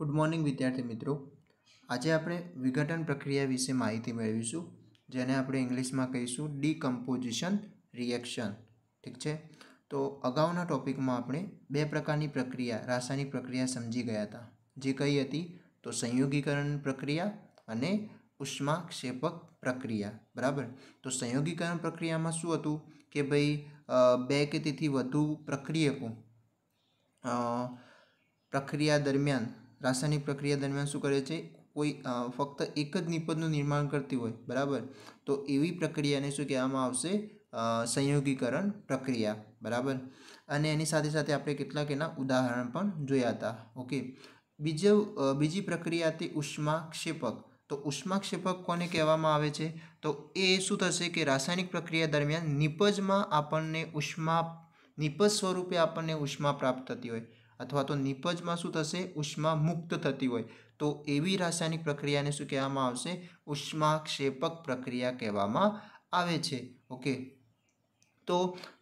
good morning વિદ્યાર્થી મિત્રો આજે આપણે વિઘટન પ્રક્રિયા વિશે માહિતી મેળવીશું જેને આપણે ઇંગ્લિશમાં કહીશું ડીકમ્પોઝિશન રિએક્શન ઠીક છે તો અગાઉના ટોપિકમાં આપણે બે પ્રકારની પ્રક્રિયા રાસાયણિક પ્રક્રિયા સમજી ગયા હતા જે કઈ હતી તો સંયોગીકરણ પ્રક્રિયા અને ઉષ્માક્ષેપક પ્રક્રિયા બરાબર તો સંયોગીકરણ પ્રક્રિયામાં શું હતું કે ભાઈ બે કે તેથી વધુ પ્રક્રિયકો પ્રક્રિયા દરમિયાન રાસાયણિક પ્રક્રિયા દરમિયાન શું કરે છે કોઈ ફક્ત એક જ નિપજનું નિર્માણ કરતી હોય બરાબર તો એવી પ્રક્રિયાને શું કહેવામાં આવશે સંયોગીકરણ પ્રક્રિયા બરાબર અને એની સાથે સાથે આપણે કેટલાક એના ઉદાહરણ પણ જોયા હતા ઓકે બીજો બીજી પ્રક્રિયા હતી ઉષ્માક્ષેપક તો ઉષ્માક્ષેપક કોને કહેવામાં આવે છે તો એ શું થશે કે રાસાયણિક પ્રક્રિયા દરમિયાન નિપજમાં આપણને ઉષ્મા નિપજ સ્વરૂપે આપણને ઉષ્મા પ્રાપ્ત થતી હોય અથવા તો નિપજમાં શું થશે ઉષ્મા મુક્ત થતી હોય તો એવી રાસાયણિક પ્રક્રિયાને શું કહેવામાં આવશે ઉષ્માક્ષેપક પ્રક્રિયા કહેવામાં આવે છે ઓકે તો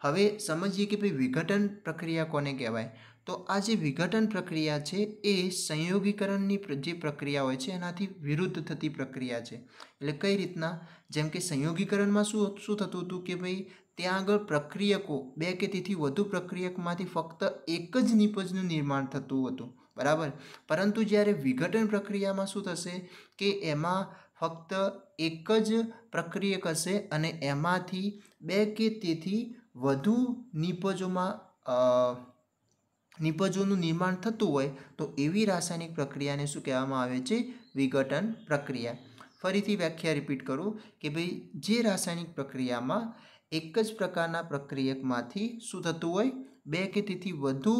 હવે સમજીએ કે ભાઈ વિઘટન પ્રક્રિયા કોને કહેવાય તો આ જે વિઘટન પ્રક્રિયા છે એ સંયોગીકરણની જે પ્રક્રિયા હોય છે એનાથી વિરુદ્ધ થતી પ્રક્રિયા છે એટલે કઈ રીતના જેમ કે સંયોગીકરણમાં શું શું થતું હતું કે ભાઈ ત્યાં આગળ પ્રક્રિયકો બે કે તેથી વધુ પ્રક્રિયકમાંથી ફક્ત એક જ નિપજનું નિર્માણ થતું હતું બરાબર પરંતુ જ્યારે વિઘટન પ્રક્રિયામાં શું થશે કે એમાં ફક્ત એક જ પ્રક્રિયક હશે અને એમાંથી બે કે તેથી વધુ નિપજોમાં નિપજોનું નિર્માણ થતું હોય તો એવી રાસાયણિક પ્રક્રિયાને શું કહેવામાં આવે છે વિઘટન પ્રક્રિયા ફરીથી વ્યાખ્યા રિપીટ કરું કે ભાઈ જે રાસાયણિક પ્રક્રિયામાં એક જ પ્રકારના પ્રક્રિયકમાંથી શું થતું હોય બે કે તેથી વધુ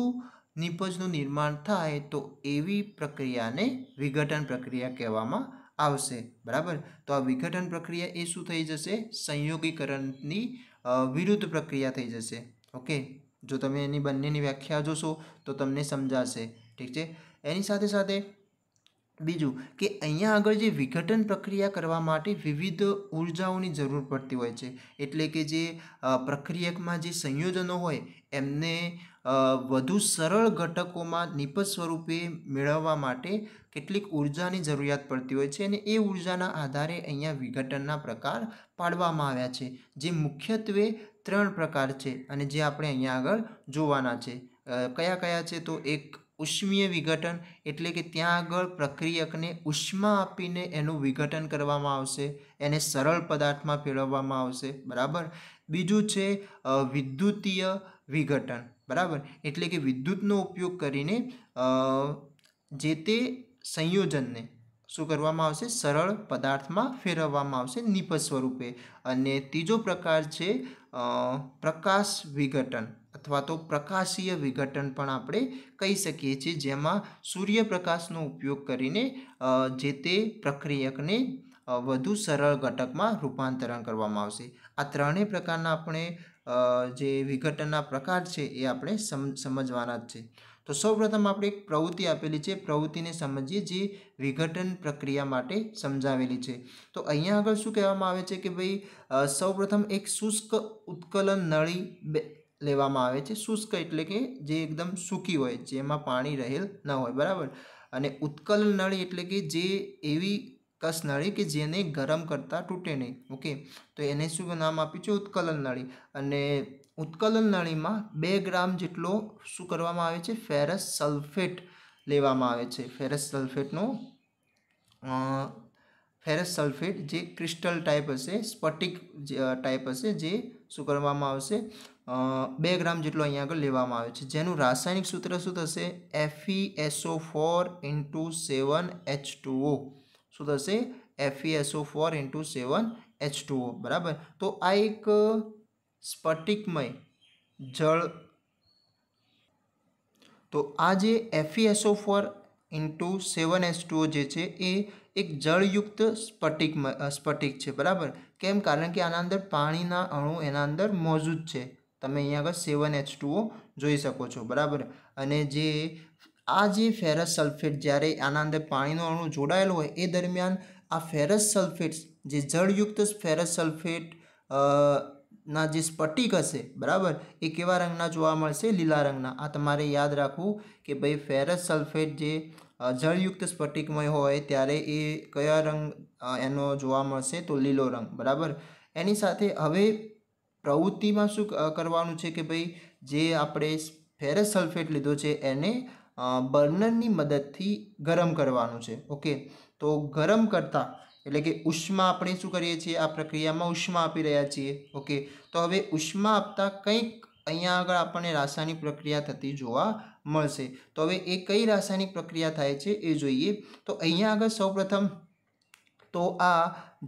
નિપજનું નિર્માણ થાય તો એવી પ્રક્રિયાને વિઘટન પ્રક્રિયા કહેવામાં આવશે બરાબર તો આ વિઘટન પ્રક્રિયા એ શું થઈ જશે સંયોગીકરણની વિરુદ્ધ પ્રક્રિયા થઈ જશે ઓકે જો તમે એની બંનેની વ્યાખ્યા જોશો તો તમને સમજાશે ઠીક છે એની સાથે સાથે બીજું કે અહીંયા આગળ જે વિઘટન પ્રક્રિયા કરવા માટે વિવિધ ઉર્જાઓની જરૂર પડતી હોય છે એટલે કે જે પ્રક્રિયકમાં જે સંયોજનો હોય એમને વધુ સરળ ઘટકોમાં નિપજ સ્વરૂપે મેળવવા માટે કેટલીક ઉર્જાની જરૂરિયાત પડતી હોય છે અને એ ઉર્જાના આધારે અહીંયા વિઘટનના પ્રકાર પાડવામાં આવ્યા છે જે મુખ્યત્વે ત્રણ પ્રકાર છે અને જે આપણે અહીંયા આગળ જોવાના છે કયા કયા છે તો એક ઉષ્મીય વિઘટન એટલે કે ત્યાં આગળ પ્રક્રિયકને ઉષ્મા આપીને એનું વિઘટન કરવામાં આવશે એને સરળ પદાર્થમાં ફેરવવામાં આવશે બરાબર બીજું છે વિદ્યુતીય વિઘટન બરાબર એટલે કે વિદ્યુતનો ઉપયોગ કરીને જે તે સંયોજનને શું કરવામાં આવશે સરળ પદાર્થમાં ફેરવવામાં આવશે નિપ સ્વરૂપે અને ત્રીજો પ્રકાર છે પ્રકાશ વિઘટન અથવા તો પ્રકાશીય વિઘટન પણ આપણે કહી શકીએ છીએ જેમાં સૂર્યપ્રકાશનો ઉપયોગ કરીને જે તે પ્રક્રિયકને વધુ સરળ ઘટકમાં રૂપાંતરણ કરવામાં આવશે આ ત્રણેય પ્રકારના આપણે જે વિઘટનના પ્રકાર છે એ આપણે સમજવાના જ છે તો સૌપ્રથમ આપણે એક પ્રવૃત્તિ આપેલી છે પ્રવૃત્તિને સમજીએ જે વિઘટન પ્રક્રિયા માટે સમજાવેલી છે તો અહીંયા આગળ શું કહેવામાં આવે છે કે ભાઈ સૌપ્રથમ એક શુષ્ક ઉત્કલન નળી લેવામાં આવે છે શુષ્ક એટલે કે જે એકદમ સૂકી હોય જેમાં પાણી રહેલ ન હોય બરાબર અને ઉત્કલન નળી એટલે કે જે એવી કસ નળી કે જેને ગરમ કરતાં તૂટે નહીં ઓકે તો એને શું નામ આપ્યું છે ઉત્કલન નળી અને ઉત્કલન નાળીમાં બે ગ્રામ જેટલો શું કરવામાં આવે છે ફેરસ સલ્ફેટ લેવામાં આવે છે ફેરસ સલ્ફેટનો ફેરસ સલ્ફેટ જે ક્રિસ્ટલ ટાઈપ હશે સ્ફટિક ટાઈપ હશે જે શું કરવામાં આવશે બે ગ્રામ જેટલો અહીંયા આગળ લેવામાં આવે છે જેનું રાસાયણિક સૂત્ર શું થશે FESO four into seven H two O શું થશે FESO four into seven H two O બરાબર તો આ એક સ્ફટિકમય જળ તો આ જે FESO four into seven S two O જે છે એ એક જળયુક્ત સ્ફટિકમય સ્ફટિક છે બરાબર કેમ કારણ કે આના અંદર પાણીના અણુ એના અંદર મોજૂદ છે તમે અહીંયા આગળ સેવન એચ ટુઓ જોઈ શકો છો બરાબર અને જે આ જે ફેરસ સલ્ફેટ જ્યારે આના અંદર પાણીનો અણુ જોડાયેલો હોય એ દરમિયાન આ ફેરસ સલ્ફેટ્સ જે જળયુક્ત ફેરસ સલ્ફેટ ના જે સ્ફટિક હશે બરાબર એ કેવા રંગના જોવા મળશે લીલા રંગના આ તમારે યાદ રાખવું કે ભાઈ ફેરસ સલ્ફેટ જે જળયુક્ત સ્ફટિકમય હોય ત્યારે એ કયા રંગ એનો જોવા મળશે તો લીલો રંગ બરાબર એની સાથે હવે પ્રવૃત્તિમાં શું કરવાનું છે કે ભાઈ જે આપણે ફેરસ સલ્ફેટ લીધો છે એને બર્નરની મદદથી ગરમ કરવાનું છે ઓકે તો ગરમ કરતાં એટલે કે ઉષ્મા આપણે શું કરીએ છીએ આ પ્રક્રિયામાં ઉષ્મા આપી રહ્યા છીએ ઓકે તો હવે ઉષ્મા આપતા કંઈક અહીંયા આગળ આપણને રાસાયણિક પ્રક્રિયા થતી જોવા મળશે તો હવે એ કઈ રાસાયણિક પ્રક્રિયા થાય છે એ જોઈએ તો અહીંયા આગળ સૌપ્રથમ તો આ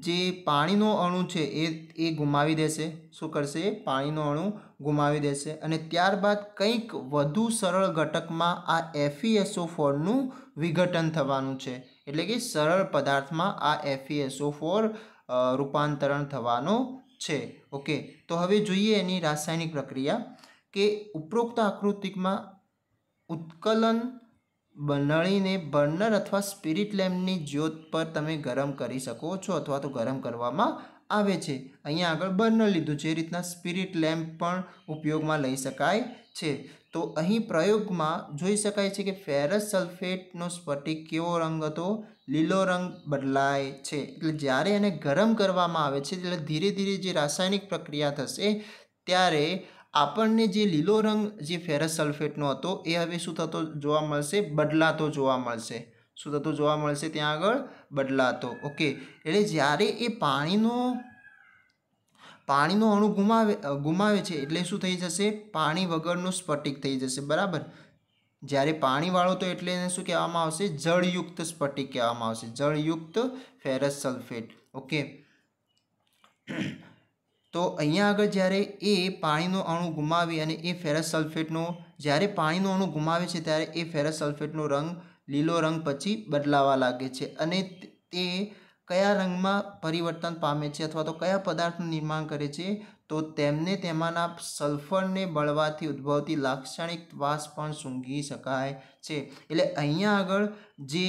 જે પાણીનો અણુ છે એ એ ગુમાવી દેશે શું કરશે પાણીનો અણુ ગુમાવી દેશે અને ત્યારબાદ કંઈક વધુ સરળ ઘટકમાં આ એફઈએસઓ ફોરનું વિઘટન થવાનું છે એટલે કે સરળ પદાર્થમાં આ એફઈએસઓ ફોર રૂપાંતરણ થવાનું છે ઓકે તો હવે જોઈએ એની રાસાયણિક પ્રક્રિયા કે ઉપરોક્ત આકૃતિકમાં ઉત્કલન નળીને બર્નર અથવા સ્પિરિટ લેમ્પની જ્યોત પર તમે ગરમ કરી શકો છો અથવા તો ગરમ કરવામાં આવે છે અહીંયા આગળ બર્નર લીધું છે એ રીતના સ્પિરિટ લેમ્પ પણ ઉપયોગમાં લઈ શકાય છે તો અહીં પ્રયોગમાં જોઈ શકાય છે કે ફેરસ સલ્ફેટનો સ્ફટિક કેવો રંગ હતો લીલો રંગ બદલાય છે એટલે જ્યારે એને ગરમ કરવામાં આવે છે એટલે ધીરે ધીરે જે રાસાયણિક પ્રક્રિયા થશે ત્યારે આપણને જે લીલો રંગ જે ફેરસ સલ્ફેટનો હતો એ હવે શું થતો જોવા મળશે બદલાતો જોવા મળશે શું થતું જોવા મળશે ત્યાં આગળ બદલાતો ઓકે એટલે જ્યારે એ પાણીનો પાણીનો અણુ ગુમાવે ગુમાવે છે એટલે શું થઈ જશે પાણી વગરનું સ્ફટિક થઈ જશે બરાબર જ્યારે પાણીવાળો તો એટલે એને શું કહેવામાં આવશે જળયુક્ત સ્ફટિક કહેવામાં આવશે જળયુક્ત ફેરસ સલ્ફેટ ઓકે તો અહીંયા આગળ જ્યારે એ પાણીનો અણુ ગુમાવી અને એ ફેરસ સલ્ફેટનો જ્યારે પાણીનો અણુ ગુમાવે છે ત્યારે એ ફેરસ સલ્ફેટનો રંગ લીલો રંગ પછી બદલાવા લાગે છે અને તે કયા રંગમાં પરિવર્તન પામે છે અથવા તો કયા પદાર્થનું નિર્માણ કરે છે તો તેમને તેમાંના સલ્ફરને બળવાથી ઉદ્ભવતી લાક્ષણિક વાસ પણ સૂંઘી શકાય છે એટલે અહીંયા આગળ જે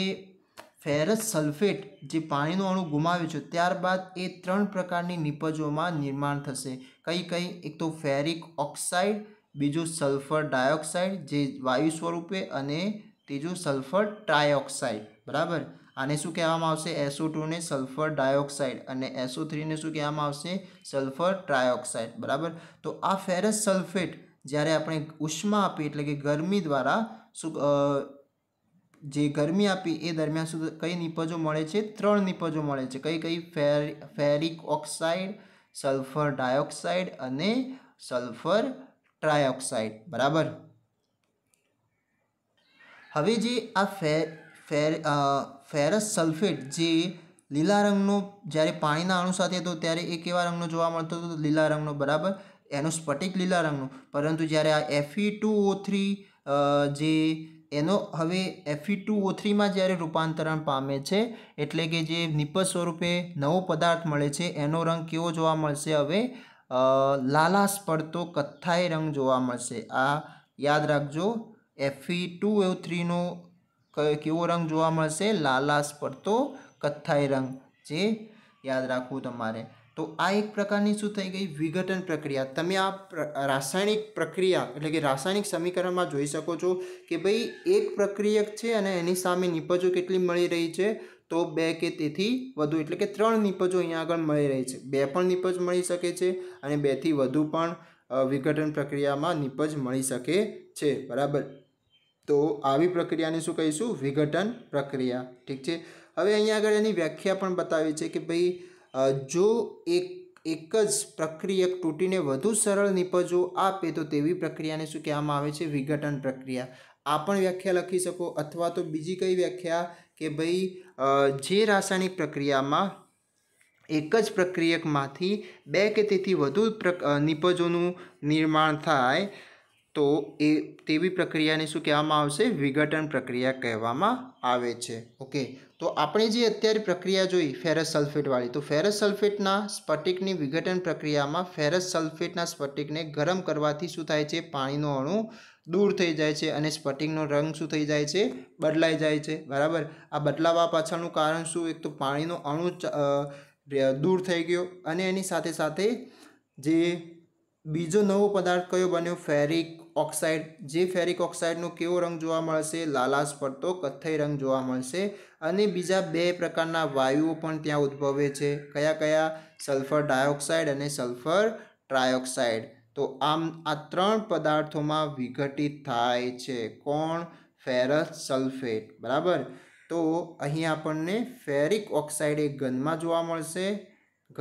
ફેરસ સલ્ફેટ જે પાણીનું અણુ ગુમાવ્યું છે ત્યારબાદ એ ત્રણ પ્રકારની નિપજોમાં નિર્માણ થશે કઈ કઈ એક તો ફેરિક ઓક્સાઇડ બીજું સલ્ફર ડાયોક્સાઇડ જે વાયુ સ્વરૂપે અને ત્રીજું સલ્ફર ટ્રાયોક્સાઇડ બરાબર આને શું કહેવામાં આવશે એસઓ ટુને સલ્ફર ડાયોક્સાઇડ અને એસઓ થ્રીને શું કહેવામાં આવશે સલ્ફર ટ્રાયોક્સાઇડ બરાબર તો આ ફેરસ સલ્ફેટ જ્યારે આપણે ઉષ્મા આપી એટલે કે ગરમી દ્વારા શું જે ગરમી આપી એ દરમિયાન શું કઈ નિપજો મળે છે ત્રણ નિપજો મળે છે કઈ કઈ ફેર ફેરિક ઓક્સાઇડ સલ્ફર ડાયોક્સાઇડ અને સલ્ફર ટ્રાયોક્સાઇડ બરાબર હવે જે આ ફેર ફેર ફેરસ સલ્ફેટ જે લીલા રંગનો જ્યારે પાણીના અણુ સાથે હતો ત્યારે એ કેવા રંગનો જોવા મળતો હતો લીલા રંગનો બરાબર એનો સ્ફટિક લીલા રંગનો પરંતુ જ્યારે આ એફઈ ટુ ઓ થ્રી જે એનો હવે એફઈ ટુ ઓ થ્રીમાં જ્યારે રૂપાંતરણ પામે છે એટલે કે જે નિપજ સ્વરૂપે નવો પદાર્થ મળે છે એનો રંગ કેવો જોવા મળશે હવે લાલાશ પડતો કથ્થાઈ રંગ જોવા મળશે આ યાદ રાખજો એફઈ ટુ એવ થ્રીનો કેવો રંગ જોવા મળશે લાલાશ પડતો કથ્થાઈ રંગ જે યાદ રાખવું તમારે તો આ એક પ્રકારની શું થઈ ગઈ વિઘટન પ્રક્રિયા તમે આ રાસાયણિક પ્રક્રિયા એટલે કે રાસાયણિક સમીકરણમાં જોઈ શકો છો કે ભાઈ એક પ્રક્રિયક છે અને એની સામે નિપજો કેટલી મળી રહી છે તો બે કે તેથી વધુ એટલે કે ત્રણ નિપજો અહીંયા આગળ મળી રહી છે બે પણ નિપજ મળી શકે છે અને બેથી વધુ પણ વિઘટન પ્રક્રિયામાં નિપજ મળી શકે છે બરાબર તો આવી પ્રક્રિયાને શું કહીશું વિઘટન પ્રક્રિયા ઠીક છે હવે અહીંયા આગળ એની વ્યાખ્યા પણ બતાવી છે કે ભાઈ જો એક એક જ પ્રક્રિયક તૂટીને વધુ સરળ નિપજો આપે તો તેવી પ્રક્રિયાને શું કહેવામાં આવે છે વિઘટન પ્રક્રિયા આ પણ વ્યાખ્યા લખી શકો અથવા તો બીજી કઈ વ્યાખ્યા કે ભાઈ જે રાસાયણિક પ્રક્રિયામાં એક જ પ્રક્રિયકમાંથી બે કે તેથી વધુ નિપજોનું નિર્માણ થાય તો એ તેવી પ્રક્રિયાને શું કહેવામાં આવશે વિઘટન પ્રક્રિયા કહેવામાં આવે છે ઓકે તો આપણે જે અત્યારે પ્રક્રિયા જોઈ ફેરસ સલ્ફેટવાળી તો ફેરસ સલ્ફેટના સ્ફટિકની વિઘટન પ્રક્રિયામાં ફેરસ સલ્ફેટના સ્ફટિકને ગરમ કરવાથી શું થાય છે પાણીનો અણુ દૂર થઈ જાય છે અને સ્ફટિકનો રંગ શું થઈ જાય છે બદલાઈ જાય છે બરાબર આ બદલાવા પાછળનું કારણ શું એક તો પાણીનો અણુ દૂર થઈ ગયો અને એની સાથે સાથે જે બીજો નવો પદાર્થ કયો બન્યો ફેરિક ઓક્સાઇડ જે ફેરિક ઓક્સાઇડનો કેવો રંગ જોવા મળશે લાલાશ પડતો કથ્થઈ રંગ જોવા મળશે અને બીજા બે પ્રકારના વાયુઓ પણ ત્યાં ઉદ્ભવે છે કયા કયા સલ્ફર ડાયોક્સાઇડ અને સલ્ફર ટ્રાયોક્સાઇડ તો આમ આ ત્રણ પદાર્થોમાં વિઘટિત થાય છે કોણ ફેરસ સલ્ફેટ બરાબર તો અહીં આપણને ફેરિક ઓક્સાઇડ એ ઘનમાં જોવા મળશે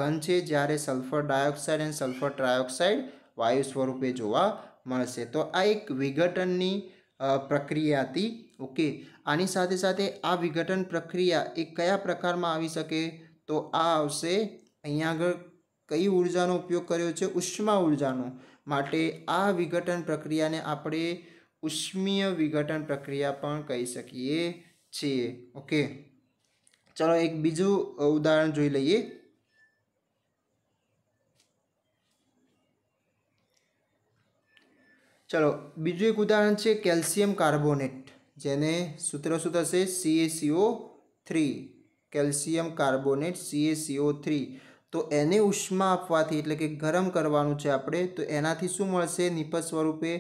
ઘન છે જ્યારે સલ્ફર ડાયોક્સાઇડ અને સલ્ફર ટ્રાયોક્સાઇડ વાયુ સ્વરૂપે જોવા મળશે તો આ એક વિઘટનની પ્રક્રિયા હતી ઓકે આની સાથે સાથે આ વિઘટન પ્રક્રિયા એ કયા પ્રકારમાં આવી શકે તો આ આવશે અહીંયા આગળ કઈ ઉર્જાનો ઉપયોગ કર્યો છે ઉષ્મા ઉર્જાનો માટે આ વિઘટન પ્રક્રિયાને આપણે ઉષ્મીય વિઘટન પ્રક્રિયા પણ કહી શકીએ છીએ ઓકે ચલો એક બીજું ઉદાહરણ જોઈ લઈએ ચાલો બીજું એક ઉદાહરણ છે કેલ્શિયમ કાર્બોનેટ જેને સૂત્ર શું થશે CACO three calcium carbonate CACO three તો એને ઉષ્મા આપવાથી એટલે કે ગરમ કરવાનું છે આપણે તો એનાથી શું મળશે નિપજ સ્વરૂપે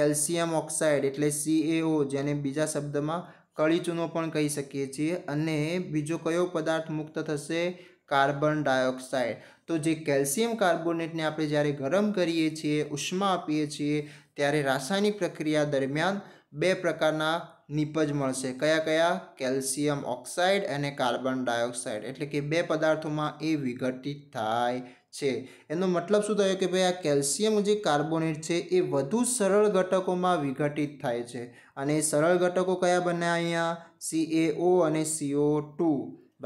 કેલ્શિયમ ઓક્સાઇડ એટલે સીએઓ જેને બીજા શબ્દમાં કળીચૂનો પણ કહી શકીએ છીએ અને બીજો કયો પદાર્થ મુક્ત થશે કાર્બન ડાયોક્સાઇડ તો જે કેલ્શિયમ કાર્બોનેટને આપણે જ્યારે ગરમ કરીએ છીએ ઉષ્મા આપીએ છીએ ત્યારે રાસાયણિક પ્રક્રિયા દરમિયાન બે પ્રકારના નીપજ મળશે કયા કયા કેલ્શિયમ ઓક્સાઇડ અને કાર્બન ડાયોક્સાઇડ એટલે કે બે પદાર્થોમાં એ વિઘટિત થાય છે એનો મતલબ શું થયો કે ભાઈ આ કેલ્શિયમ જે કાર્બોનેટ છે એ વધુ સરળ ઘટકોમાં વિઘટિત થાય છે અને એ સરળ ઘટકો કયા બન્યા અહીંયા સી સીએઓ અને સીઓ ટુ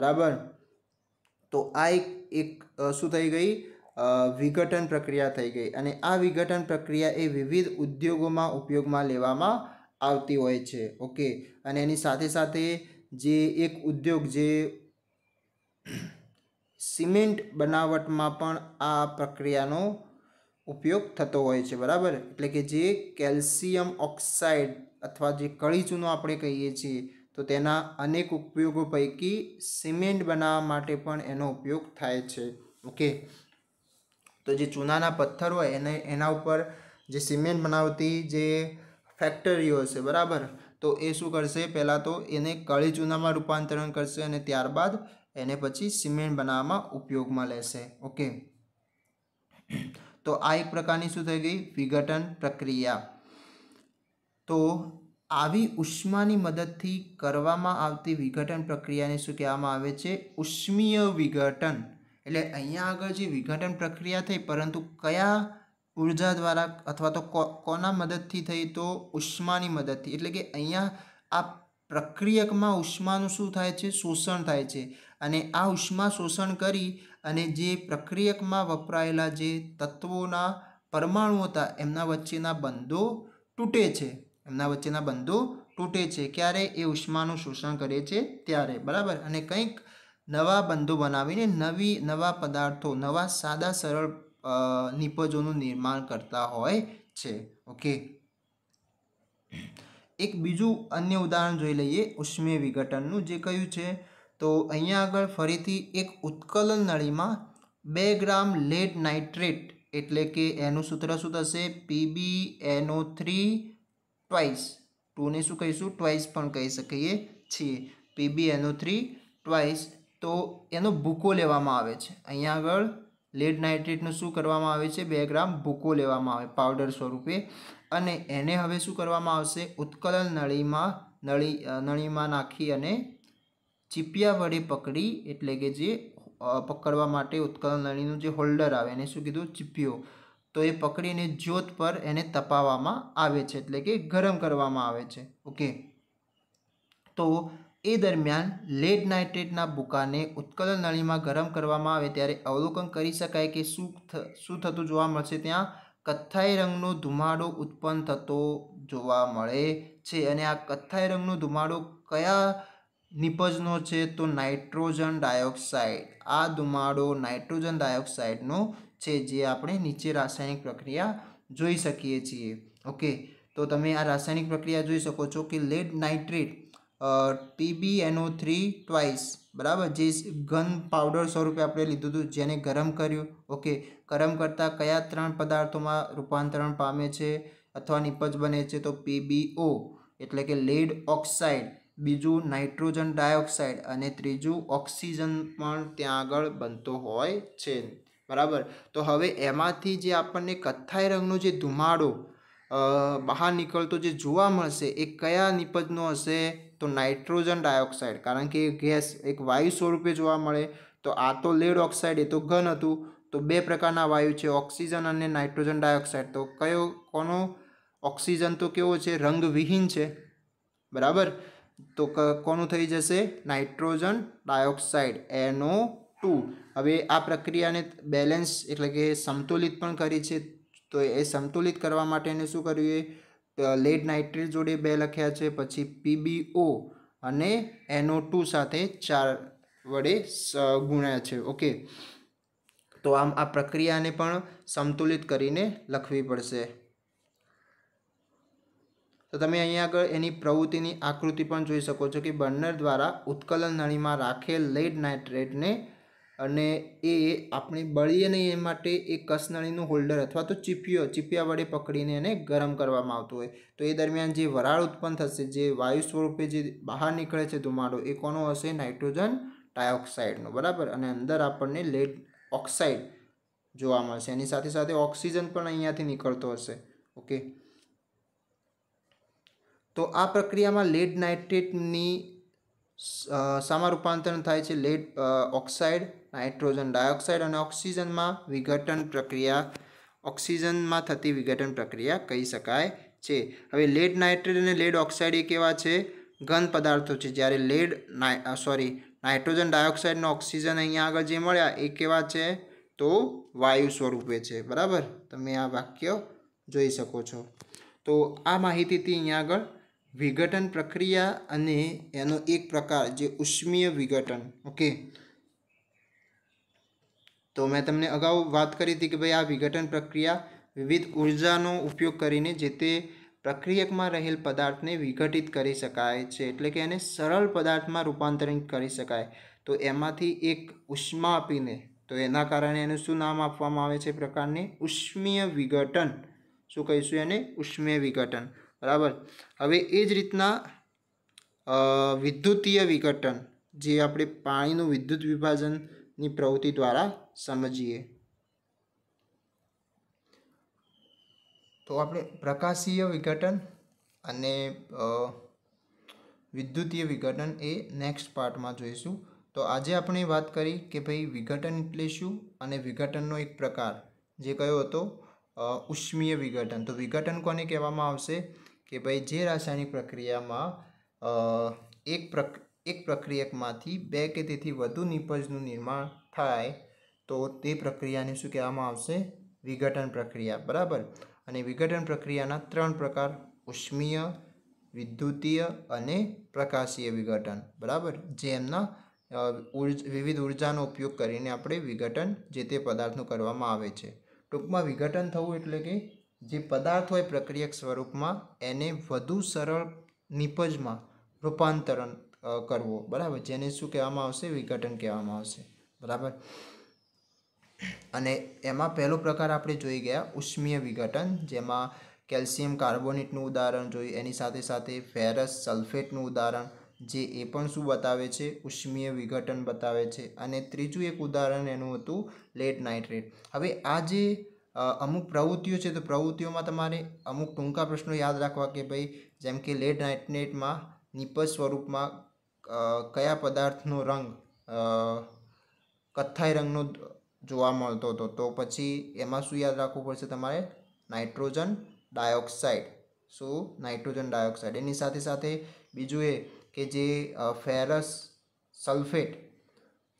બરાબર તો આ એક એક શું થઈ ગઈ વિઘટન પ્રક્રિયા થઈ ગઈ અને આ વિઘટન પ્રક્રિયા એ વિવિધ ઉદ્યોગોમાં ઉપયોગમાં લેવામાં આવતી હોય છે ઓકે અને એની સાથે સાથે જે એક ઉદ્યોગ જે સિમેન્ટ બનાવટમાં પણ આ પ્રક્રિયાનો ઉપયોગ થતો હોય છે બરાબર એટલે કે જે કેલ્શિયમ ઓક્સાઇડ અથવા જે કળી આપણે કહીએ છીએ તો તેના અનેક ઉપયોગો પૈકી સિમેન્ટ બનાવવા માટે પણ એનો ઉપયોગ થાય છે ઓકે તો જે ચૂનાના પથ્થર હોય એને એના ઉપર જે સિમેન્ટ બનાવતી જે ફેક્ટરીઓ હશે બરાબર તો એ શું કરશે પહેલાં તો એને કળી ચૂનામાં રૂપાંતરણ કરશે અને ત્યારબાદ એને પછી સિમેન્ટ બનાવવામાં ઉપયોગમાં લેશે ઓકે તો આ એક પ્રકારની શું થઈ ગઈ વિઘટન પ્રક્રિયા તો આવી ઉષ્માની મદદથી કરવામાં આવતી વિઘટન પ્રક્રિયાને શું કહેવામાં આવે છે ઉષ્મીય વિઘટન એટલે અહીંયા આગળ જે વિઘટન પ્રક્રિયા થઈ પરંતુ કયા ઉર્જા દ્વારા અથવા તો કોના મદદથી થઈ તો ઉષ્માની મદદથી એટલે કે અહીંયા આ પ્રક્રિયકમાં ઉષ્માનું શું થાય છે શોષણ થાય છે અને આ ઉષ્મા શોષણ કરી અને જે પ્રક્રિયકમાં વપરાયેલા જે તત્વોના પરમાણુ હતા એમના વચ્ચેના બંધો તૂટે છે એમના વચ્ચેના બંધો તૂટે છે ક્યારે એ ઉષ્માનું શોષણ કરે છે ત્યારે બરાબર અને કંઈક નવા બંધો બનાવીને નવી નવા પદાર્થો નવા સાદા સરળ નિપજોનું નિર્માણ કરતા હોય છે ઓકે એક બીજું અન્ય ઉદાહરણ જોઈ લઈએ ઉષ્મીય વિઘટનનું જે કહ્યું છે તો અહીંયા આગળ ફરીથી એક ઉત્કલન નળીમાં બે ગ્રામ લેડ નાઇટ્રેટ એટલે કે એનું સૂત્ર શું થશે પીબી એનો થ્રી ટ્વાઇસ ટુને શું કહીશું ટ્વાઇસ પણ કહી શકીએ છીએ પીબી એનો થ્રી ટ્વાઇસ તો એનો ભૂકો લેવામાં આવે છે અહીંયા આગળ લેડ નાઇટ્રેટનું શું કરવામાં આવે છે બે ગ્રામ ભૂકો લેવામાં આવે પાવડર સ્વરૂપે અને એને હવે શું કરવામાં આવશે ઉત્કલન નળીમાં નળી નળીમાં નાખી અને ચીપિયા વડે પકડી એટલે કે જે પકડવા માટે ઉત્કલન નળીનું જે હોલ્ડર આવે એને શું કીધું ચીપિયો તો એ પકડીને જ્યોત પર એને તપાવવામાં આવે છે એટલે કે ગરમ કરવામાં આવે છે ઓકે તો એ દરમિયાન લેડ નાઇટ્રેટના બુકાને ઉત્કલન નળીમાં ગરમ કરવામાં આવે ત્યારે અવલોકન કરી શકાય કે શું શું થતું જોવા મળશે ત્યાં કથ્થાઈ રંગનો ધુમાડો ઉત્પન્ન થતો જોવા મળે છે અને આ કથ્થાઈ રંગનો ધુમાડો કયા નિપજનો છે તો નાઇટ્રોજન ડાયોક્સાઇડ આ ધુમાડો નાઇટ્રોજન ડાયોક્સાઇડનો છે જે આપણે નીચે રાસાયણિક પ્રક્રિયા જોઈ શકીએ છીએ ઓકે તો તમે આ રાસાયણિક પ્રક્રિયા જોઈ શકો છો કે lead nitrate TBNO three twice બરાબર જે ઘન પાવડર સ્વરૂપે આપણે લીધું હતું જેને ગરમ કર્યું ઓકે ગરમ કરતાં કયા ત્રણ પદાર્થોમાં રૂપાંતરણ પામે છે અથવા નિપજ બને છે તો પીબીઓ એટલે કે લેડ ઓક્સાઇડ બીજું નાઇટ્રોજન ડાયોક્સાઇડ અને ત્રીજું ઓક્સિજન પણ ત્યાં આગળ બનતો હોય છે બરાબર તો હવે એમાંથી જે આપણને કથ્થાઈ રંગનો જે ધુમાડો બહાર નીકળતો જે જોવા મળશે એ કયા નિપજનો હશે તો નાઇટ્રોજન ડાયોક્સાઇડ કારણ કે ગેસ એક વાયુ સ્વરૂપે જોવા મળે તો આ તો લેડ ઓક્સાઇડ એ તો ઘન હતું તો બે પ્રકારના વાયુ છે ઓક્સિજન અને નાઇટ્રોજન ડાયોક્સાઇડ તો કયો કોનો ઓક્સિજન તો કેવો છે રંગવિહીન છે બરાબર તો કોનું થઈ જશે નાઇટ્રોજન ડાયોક્સાઇડ એનો ટુ હવે આ પ્રક્રિયાને બેલેન્સ એટલે કે સમતુલિત પણ કરી છે તો એ સંતુલિત કરવા માટે એને શું કર્યું એ લેડ નાઇટ્રેટ જોડે બે લખ્યા છે પછી પીબીઓ અને એનો ટુ સાથે ચાર વડે ગુણ્યા છે ઓકે તો આમ આ પ્રક્રિયાને પણ સંતુલિત કરીને લખવી પડશે તો તમે અહીંયા આગળ એની પ્રવૃત્તિની આકૃતિ પણ જોઈ શકો છો કે બર્નર દ્વારા ઉત્કલન નળીમાં રાખેલ લેડ નાઇટ્રેટને અને એ આપણે બળીએ નહીં એ માટે એ કસનળીનું હોલ્ડર અથવા તો ચીપિયો ચીપિયા વડે પકડીને એને ગરમ કરવામાં આવતું હોય તો એ દરમિયાન જે વરાળ ઉત્પન્ન થશે જે વાયુ સ્વરૂપે જે બહાર નીકળે છે ધુમાડો એ કોનો હશે નાઇટ્રોજન ડાયોક્સાઇડનો બરાબર અને અંદર આપણને લેડ ઓક્સાઇડ જોવા મળશે એની સાથે સાથે ઓક્સિજન પણ અહીંયાથી નીકળતો હશે ઓકે તો આ પ્રક્રિયામાં લેડ નાઇટ્રેટની શામાં રૂપાંતરણ થાય છે લેડ ઓક્સાઇડ નાઇટ્રોજન ડાયોક્સાઇડ અને ઓક્સિજનમાં વિઘટન પ્રક્રિયા ઓક્સિજનમાં થતી વિઘટન પ્રક્રિયા કહી શકાય છે હવે લેડ નાઇટ્રેટ અને લેડ ઓક્સાઇડ એ કેવા છે ઘન પદાર્થો છે જ્યારે લેડ નાઇ સોરી નાઇટ્રોજન ડાયોક્સાઇડનો ઓક્સિજન અહીંયા આગળ જે મળ્યા એ કેવા છે તો વાયુ સ્વરૂપે છે બરાબર તમે આ વાક્ય જોઈ શકો છો તો આ માહિતીથી અહીંયા આગળ વિઘટન પ્રક્રિયા અને એનો એક પ્રકાર જે ઉષ્મીય વિઘટન ઓકે તો મેં તમને અગાઉ વાત કરી હતી કે ભાઈ આ વિઘટન પ્રક્રિયા વિવિધ ઉર્જાનો ઉપયોગ કરીને જે તે પ્રક્રિયકમાં રહેલ પદાર્થને વિઘટિત કરી શકાય છે એટલે કે એને સરળ પદાર્થમાં રૂપાંતરિત કરી શકાય તો એમાંથી એક ઉષ્મા આપીને તો એના કારણે એનું શું નામ આપવામાં આવે છે પ્રકારની ઉષ્મીય વિઘટન શું કહીશું એને ઉષ્મીય વિઘટન બરાબર હવે એ જ રીતના વિદ્યુતીય વિઘટન જે આપણે પાણીનું વિદ્યુત વિભાજનની પ્રવૃત્તિ દ્વારા સમજીએ તો આપણે પ્રકાશીય વિઘટન અને વિદ્યુતીય વિઘટન એ નેક્સ્ટ પાર્ટમાં જોઈશું તો આજે આપણે વાત કરી કે ભાઈ વિઘટન એટલે શું અને વિઘટનનો એક પ્રકાર જે કયો હતો ઉષ્મીય વિઘટન તો વિઘટન કોને કહેવામાં આવશે કે ભાઈ જે રાસાયણિક પ્રક્રિયામાં એક પ્રક એક પ્રક્રિયકમાંથી બે કે તેથી વધુ નિપજનું નિર્માણ થાય તો તે પ્રક્રિયાને શું કહેવામાં આવશે વિઘટન પ્રક્રિયા બરાબર અને વિઘટન પ્રક્રિયાના ત્રણ પ્રકાર ઉષ્મીય વિદ્યુતીય અને પ્રકાશીય વિઘટન બરાબર જે એમના વિવિધ ઉર્જાનો ઉપયોગ કરીને આપણે વિઘટન જે તે પદાર્થનું કરવામાં આવે છે ટૂંકમાં વિઘટન થવું એટલે કે જે પદાર્થ હોય પ્રક્રિયક સ્વરૂપમાં એને વધુ સરળ નિપજમાં રૂપાંતરણ કરવો બરાબર જેને શું કહેવામાં આવશે વિઘટન કહેવામાં આવશે બરાબર અને એમાં પહેલો પ્રકાર આપણે જોઈ ગયા ઉષ્મીય વિઘટન જેમાં કેલ્શિયમ કાર્બોનેટનું ઉદાહરણ જોયું એની સાથે સાથે ફેરસ સલ્ફેટનું ઉદાહરણ જે એ પણ શું બતાવે છે ઉષ્મીય વિઘટન બતાવે છે અને ત્રીજું એક ઉદાહરણ એનું હતું લેડ નાઇટ્રેટ હવે આ જે અમુક પ્રવૃત્તિઓ છે તો પ્રવૃત્તિઓમાં તમારે અમુક ટૂંકા પ્રશ્નો યાદ રાખવા કે ભાઈ જેમ કે લેડ નાઇટનેટમાં નિપજ સ્વરૂપમાં કયા પદાર્થનો રંગ કથ્થાઈ રંગનો જોવા મળતો હતો તો પછી એમાં શું યાદ રાખવું પડશે તમારે નાઇટ્રોજન ડાયોક્સાઇડ શું નાઇટ્રોજન ડાયોક્સાઇડ એની સાથે સાથે બીજું એ કે જે ફેરસ સલ્ફેટ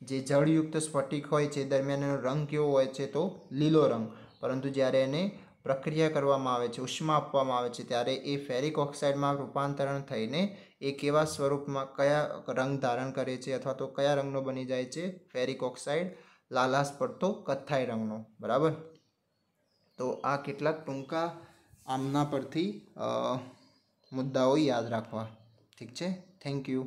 જે જળયુક્ત સ્ફટિક હોય છે દરમિયાન એનો રંગ કેવો હોય છે તો લીલો રંગ પરંતુ જ્યારે એને પ્રક્રિયા કરવામાં આવે છે ઉષ્મા આપવામાં આવે છે ત્યારે એ ફેરિક ઓક્સાઇડમાં રૂપાંતરણ થઈને એ કેવા સ્વરૂપમાં કયા રંગ ધારણ કરે છે અથવા તો કયા રંગનો બની જાય છે ફેરિક ઓક્સાઇડ લાલાશ પડતો કથ્થાઈ રંગનો બરાબર તો આ કેટલાક ટૂંકા આમના પરથી મુદ્દાઓ યાદ રાખવા ઠીક છે થેન્ક યુ